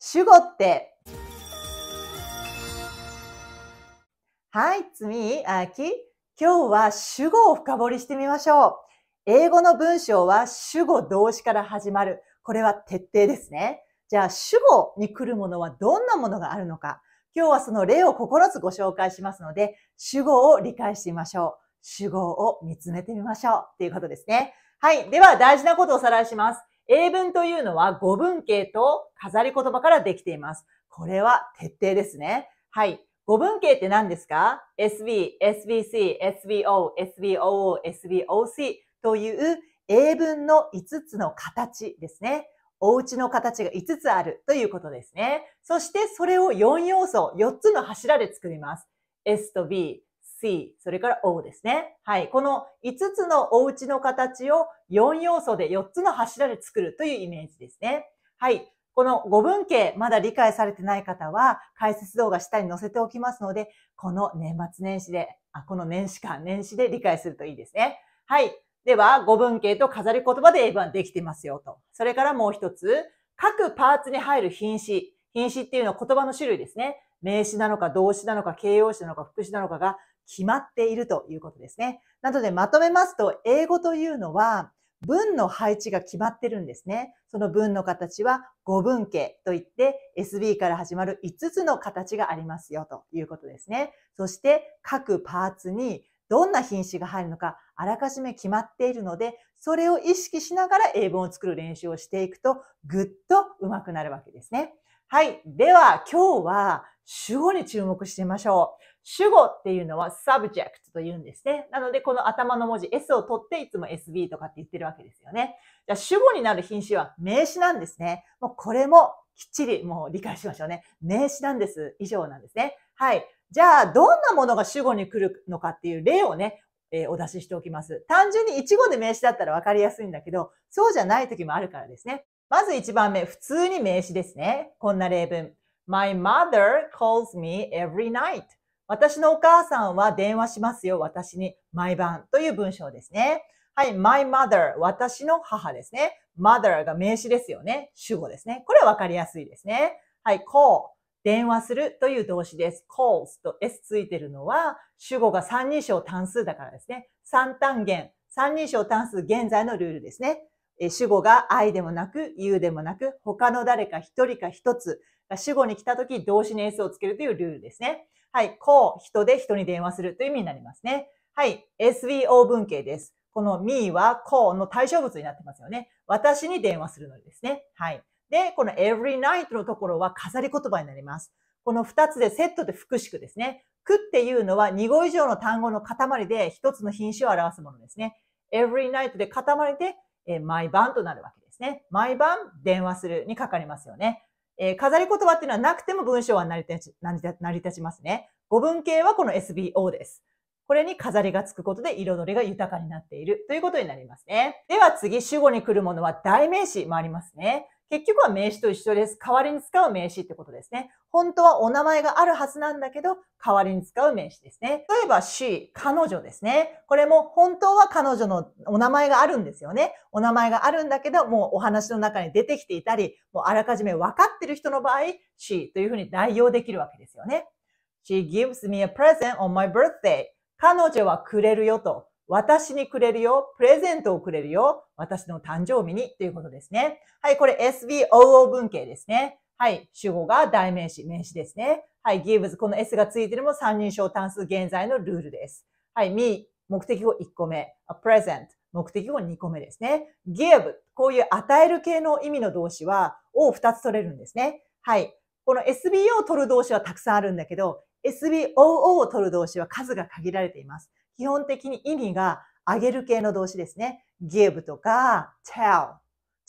主語って。はい、つみあき。今日は主語を深掘りしてみましょう。英語の文章は主語動詞から始まる。これは徹底ですね。じゃあ主語に来るものはどんなものがあるのか。今日はその例を9つご紹介しますので、主語を理解してみましょう。主語を見つめてみましょう。ということですね。はい。では大事なことをおさらいします。英文というのは語文形と飾り言葉からできています。これは徹底ですね。はい。語文形って何ですか ?SV、SVC、SVO、SVOO、SVOC という英文の5つの形ですね。お家の形が5つあるということですね。そしてそれを4要素、4つの柱で作ります。S と B、C、それから O ですね。はい。この5つのお家の形を4要素で4つの柱で作るというイメージですね。はい。この5分形、まだ理解されてない方は、解説動画下に載せておきますので、この年末年始で、あ、この年始間、年始で理解するといいですね。はい。では、5分形と飾り言葉で英文できてますよと。それからもう一つ、各パーツに入る品詞。品詞っていうのは言葉の種類ですね。名詞なのか動詞なのか形容詞なのか副詞なのかが決まっているということですね。なのでまとめますと、英語というのは文の配置が決まってるんですね。その文の形は語文形といって SB から始まる5つの形がありますよということですね。そして各パーツにどんな品詞が入るのかあらかじめ決まっているので、それを意識しながら英文を作る練習をしていくとぐっと上手くなるわけですね。はい。では今日は主語に注目してみましょう。主語っていうのは subject と言うんですね。なので、この頭の文字 S を取っていつも SB とかって言ってるわけですよね。じゃあ、主語になる品詞は名詞なんですね。もうこれもきっちりもう理解しましょうね。名詞なんです。以上なんですね。はい。じゃあ、どんなものが主語に来るのかっていう例をね、えー、お出ししておきます。単純に1語で名詞だったらわかりやすいんだけど、そうじゃない時もあるからですね。まず1番目、普通に名詞ですね。こんな例文。My mother calls me every night. 私のお母さんは電話しますよ、私に、毎晩という文章ですね。はい、my mother、私の母ですね。mother が名詞ですよね。主語ですね。これはわかりやすいですね。はい、call、電話するという動詞です。calls と s ついてるのは、主語が三人称単数だからですね。三単元、三人称単数現在のルールですね。主語が I でもなく U でもなく他の誰か一人か一つが主語に来た時動詞に S をつけるというルールですね。はい、こう、人で人に電話するという意味になりますね。はい、SVO 文型です。この me はこうの対象物になってますよね。私に電話するのですね。はい。で、この every night のところは飾り言葉になります。この二つでセットで副詞句ですね。句っていうのは二語以上の単語の塊で一つの品種を表すものですね。every night で塊で、え毎晩となるわけですね。毎晩電話するにかかりますよね。えー、飾り言葉っていうのはなくても文章は成り立ち、成り立ちますね。語文系はこの SBO です。これに飾りがつくことで彩りが豊かになっているということになりますね。では次、主語に来るものは代名詞もありますね。結局は名詞と一緒です。代わりに使う名詞ってことですね。本当はお名前があるはずなんだけど、代わりに使う名詞ですね。例えば s 彼女ですね。これも本当は彼女のお名前があるんですよね。お名前があるんだけど、もうお話の中に出てきていたり、もうあらかじめ分かってる人の場合、s というふうに代用できるわけですよね。She gives me a present on my birthday. 彼女はくれるよと。私にくれるよ、プレゼントをくれるよ、私の誕生日にということですね。はい、これ SVOO 文型ですね。はい、主語が代名詞、名詞ですね。はい、gives、この S がついてるも三人称単数現在のルールです。はい、me、目的語1個目、a present、目的語2個目ですね。give、こういう与える系の意味の動詞は、を2つ取れるんですね。はい。この SBO を取る動詞はたくさんあるんだけど、SBOO を取る動詞は数が限られています。基本的に意味があげる系の動詞ですね。give とか tell。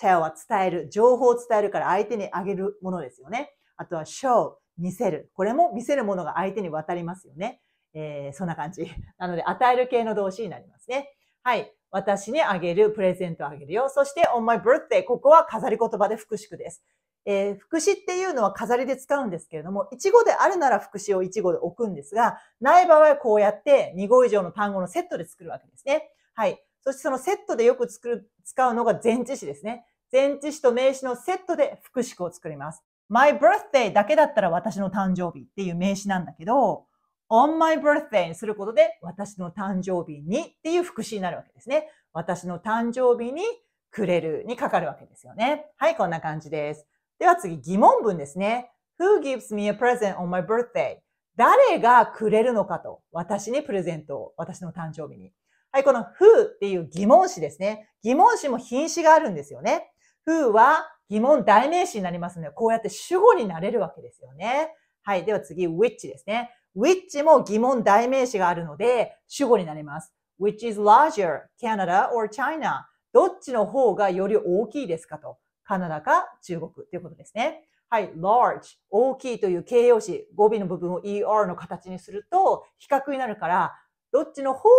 tell は伝える。情報を伝えるから相手にあげるものですよね。あとは show 見せる。これも見せるものが相手に渡りますよね。えー、そんな感じ。なので、与える系の動詞になりますね。はい。私にあげる、プレゼントあげるよ。そして、on my birthday。ここは飾り言葉で副詞です。えー、副詞っていうのは飾りで使うんですけれども、一語であるなら副詞を一語で置くんですが、ない場合はこうやって2語以上の単語のセットで作るわけですね。はい。そしてそのセットでよく作る、使うのが前置詞ですね。前置詞と名詞のセットで副詞句を作ります。my birthday だけだったら私の誕生日っていう名詞なんだけど、on my birthday にすることで私の誕生日にっていう副詞になるわけですね。私の誕生日にくれるにかかるわけですよね。はい、こんな感じです。では次、疑問文ですね。Who gives me a present on my birthday? 誰がくれるのかと。私にプレゼントを。私の誕生日に。はい、この who っていう疑問詞ですね。疑問詞も品詞があるんですよね。who は疑問代名詞になりますので、こうやって主語になれるわけですよね。はい、では次、which ですね。which も疑問代名詞があるので、主語になります。which is larger, Canada or China? どっちの方がより大きいですかと。カナダか中国ということですね。はい、large、大きいという形容詞、語尾の部分を er の形にすると、比較になるから、どっちの方が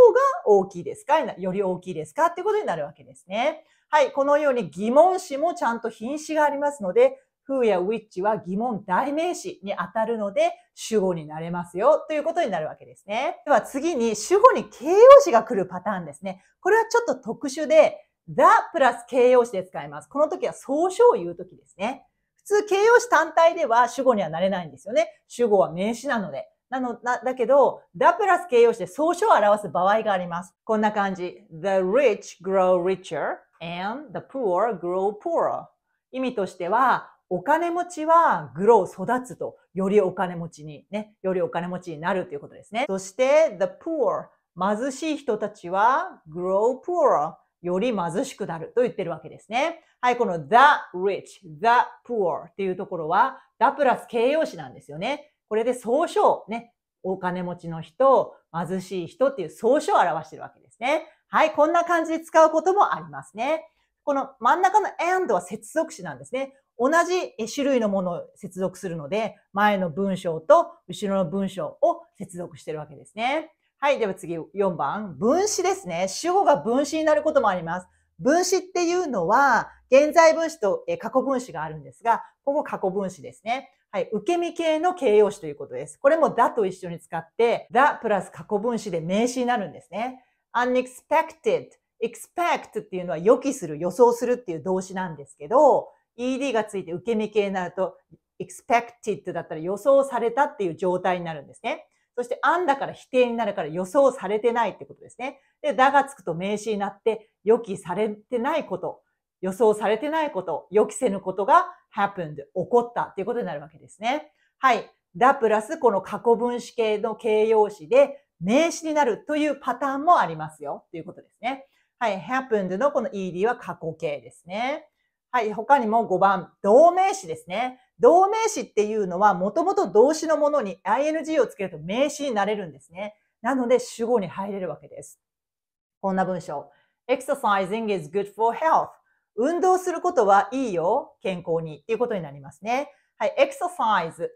大きいですかより大きいですかってことになるわけですね。はい、このように疑問詞もちゃんと品詞がありますので、who や which は疑問代名詞に当たるので、主語になれますよということになるわけですね。では次に主語に形容詞が来るパターンですね。これはちょっと特殊で、the プラス形容詞で使います。この時は総称を言う時ですね。普通形容詞単体では主語にはなれないんですよね。主語は名詞なので。なの、な、だけど、だプラス形容詞で総称を表す場合があります。こんな感じ。The rich grow richer and the poor grow poorer. 意味としては、お金持ちはグロ w 育つと、よりお金持ちにね、よりお金持ちになるということですね。そして、the poor 貧しい人たちは grow poorer より貧しくなると言ってるわけですね。はい、この the rich, the poor っていうところは、だプラス形容詞なんですよね。これで総称、ね、お金持ちの人、貧しい人っていう総称を表してるわけですね。はい、こんな感じで使うこともありますね。この真ん中の and は接続詞なんですね。同じ種類のものを接続するので、前の文章と後ろの文章を接続してるわけですね。はい。では次、4番。分子ですね。主語が分子になることもあります。分子っていうのは、現在分詞と過去分詞があるんですが、ここ過去分詞ですね。はい。受け身系の形容詞ということです。これもだと一緒に使って、だプラス過去分詞で名詞になるんですね。unexpected, expect っていうのは予期する、予想するっていう動詞なんですけど、ed がついて受け身系になると、expected だったら予想されたっていう状態になるんですね。そして、あんだから否定になるから予想されてないってことですね。で、だがつくと名詞になって、予期されてないこと、予想されてないこと、予期せぬことが happened、起こったっていうことになるわけですね。はい。だプラスこの過去分詞形の形容詞で名詞になるというパターンもありますよっていうことですね。はい。happened のこの ed は過去形ですね。はい、他にも5番、同名詞ですね。同名詞っていうのは、もともと動詞のものに ing をつけると名詞になれるんですね。なので、主語に入れるわけです。こんな文章。exercising is good for health. 運動することはいいよ、健康にっていうことになりますね。はい、exercise。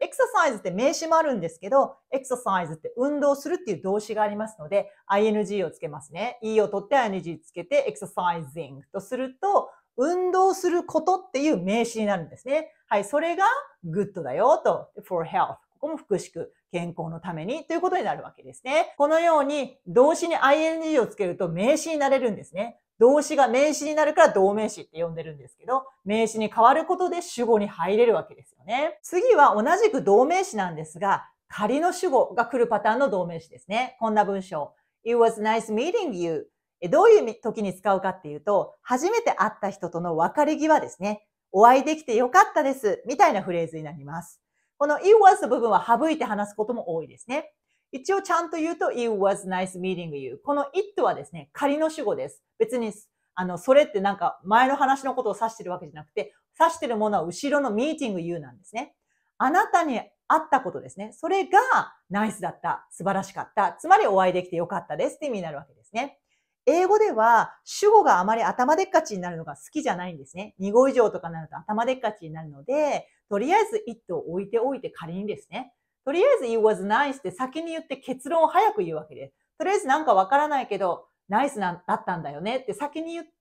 exercise って名詞もあるんですけど、exercise って運動するっていう動詞がありますので、ing をつけますね。e を取って ing つけて exercising とすると、運動することっていう名詞になるんですね。はい、それが good だよと、for health。ここも福祉区、健康のためにということになるわけですね。このように動詞に ing をつけると名詞になれるんですね。動詞が名詞になるから動名詞って呼んでるんですけど、名詞に変わることで主語に入れるわけですよね。次は同じく動名詞なんですが、仮の主語が来るパターンの動名詞ですね。こんな文章。It was nice meeting you. どういう時に使うかっていうと、初めて会った人との別れ際ですね。お会いできてよかったです。みたいなフレーズになります。この it was の部分は省いて話すことも多いですね。一応ちゃんと言うと it was nice meeting you。この it はですね、仮の主語です。別に、あの、それってなんか前の話のことを指してるわけじゃなくて、指してるものは後ろの meeting you なんですね。あなたに会ったことですね。それがナイスだった、素晴らしかった、つまりお会いできてよかったですって意味になるわけですね。英語では主語があまり頭でっかちになるのが好きじゃないんですね。2語以上とかになると頭でっかちになるので、とりあえず it を置いておいて仮にですね。とりあえず it was nice って先に言って結論を早く言うわけです。とりあえずなんかわからないけど、ナイスなだったんだよねって先に言って、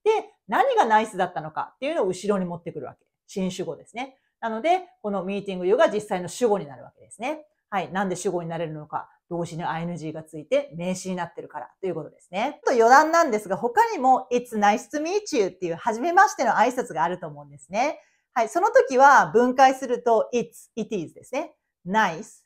何がナイスだったのかっていうのを後ろに持ってくるわけ。新主語ですね。なので、このミーティング you が実際の主語になるわけですね。はい。なんで主語になれるのか。動詞に ing がついて名詞になってるからということですね。と余談なんですが、他にも It's nice to meet you っていう初めましての挨拶があると思うんですね。はい、その時は分解すると It's, it is ですね。nice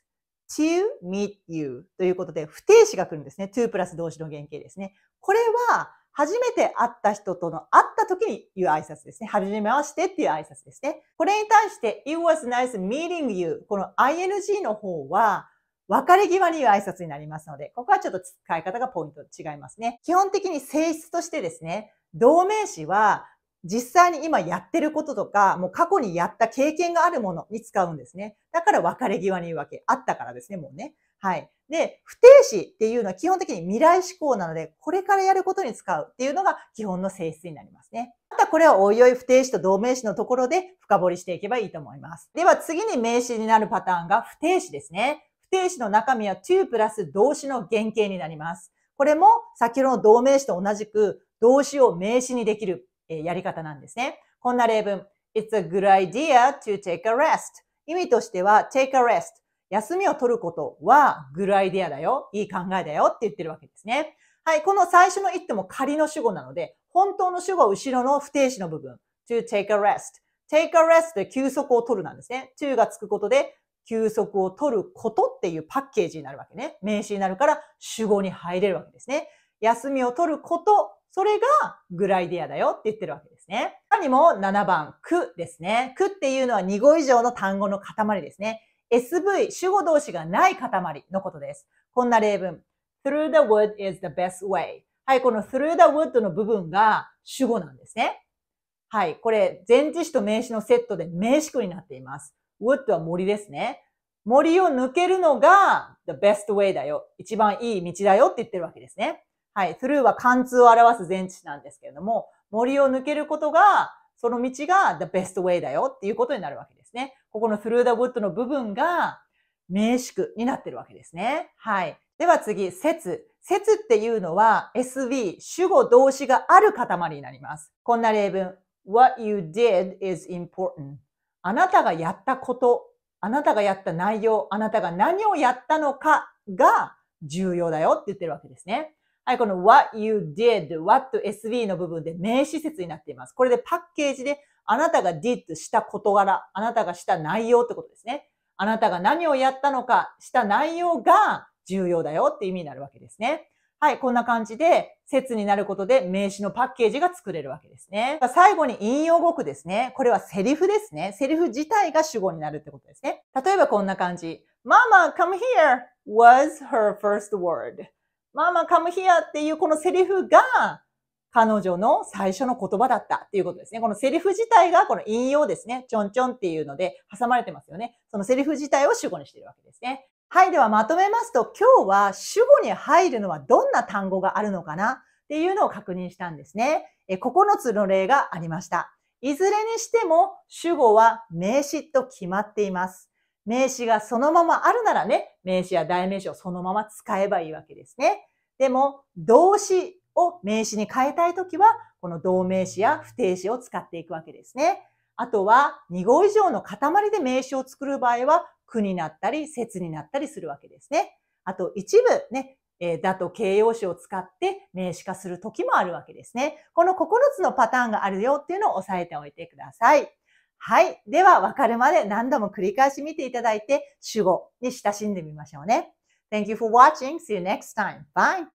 to meet you ということで不定詞が来るんですね。to プラス動詞の原型ですね。これは初めて会った人との会った時に言う挨拶ですね。はじめましてっていう挨拶ですね。これに対して It was nice meeting you この ing の方は別れ際に言う挨拶になりますので、ここはちょっと使い方がポイント違いますね。基本的に性質としてですね、同名詞は実際に今やってることとか、もう過去にやった経験があるものに使うんですね。だから別れ際に言うわけ。あったからですね、もうね。はい。で、不定詞っていうのは基本的に未来志向なので、これからやることに使うっていうのが基本の性質になりますね。またこれはおいおい不定詞と同名詞のところで深掘りしていけばいいと思います。では次に名詞になるパターンが不定詞ですね。不定詞の中身は to プラス動詞の原型になります。これも先ほどの動名詞と同じく動詞を名詞にできるやり方なんですね。こんな例文。It's a good idea to take a rest. 意味としては take a rest. 休みを取ることは good idea だよ。いい考えだよって言ってるわけですね。はい。この最初の一手も仮の主語なので、本当の主語は後ろの不定詞の部分。to take a rest. take a rest で休息を取るなんですね。to がつくことで休息を取ることっていうパッケージになるわけね。名詞になるから主語に入れるわけですね。休みを取ること、それがグライディアだよって言ってるわけですね。他にも7番、くですね。くっていうのは2語以上の単語の塊ですね。SV、主語同士がない塊のことです。こんな例文。through the wood is the best way. はい、この through the wood の部分が主語なんですね。はい、これ前置詞と名詞のセットで名詞句になっています。would は森ですね。森を抜けるのが the best way だよ。一番いい道だよって言ってるわけですね。はい。through は貫通を表す前置詞なんですけれども、森を抜けることが、その道が the best way だよっていうことになるわけですね。ここの through the wood の部分が名詞句になってるわけですね。はい。では次、説。説っていうのは SV、主語動詞がある塊になります。こんな例文。What you did is important. あなたがやったこと、あなたがやった内容、あなたが何をやったのかが重要だよって言ってるわけですね。はい、この what you did, what SV の部分で名詞説になっています。これでパッケージであなたが did した事柄、あなたがした内容ってことですね。あなたが何をやったのか、した内容が重要だよって意味になるわけですね。はい、こんな感じで、説になることで名詞のパッケージが作れるわけですね。最後に引用語句ですね。これはセリフですね。セリフ自体が主語になるってことですね。例えばこんな感じ。Mama, come here was her first word. Mama, come here っていうこのセリフが彼女の最初の言葉だったっていうことですね。このセリフ自体がこの引用ですね。ちょんちょんっていうので挟まれてますよね。そのセリフ自体を主語にしてるわけですね。はい、ではまとめますと、今日は主語に入るのはどんな単語があるのかなっていうのを確認したんですね。え9つの例がありました。いずれにしても主語は名詞と決まっています。名詞がそのままあるならね、名詞や代名詞をそのまま使えばいいわけですね。でも、動詞を名詞に変えたいときは、この動名詞や不定詞を使っていくわけですね。あとは、2語以上の塊で名詞を作る場合は、句になったり、説になったりするわけですね。あと、一部ね、えー、だと形容詞を使って名詞化する時もあるわけですね。この9つのパターンがあるよっていうのを押さえておいてください。はい。では、わかるまで何度も繰り返し見ていただいて、主語に親しんでみましょうね。Thank you for watching. See you next time. Bye.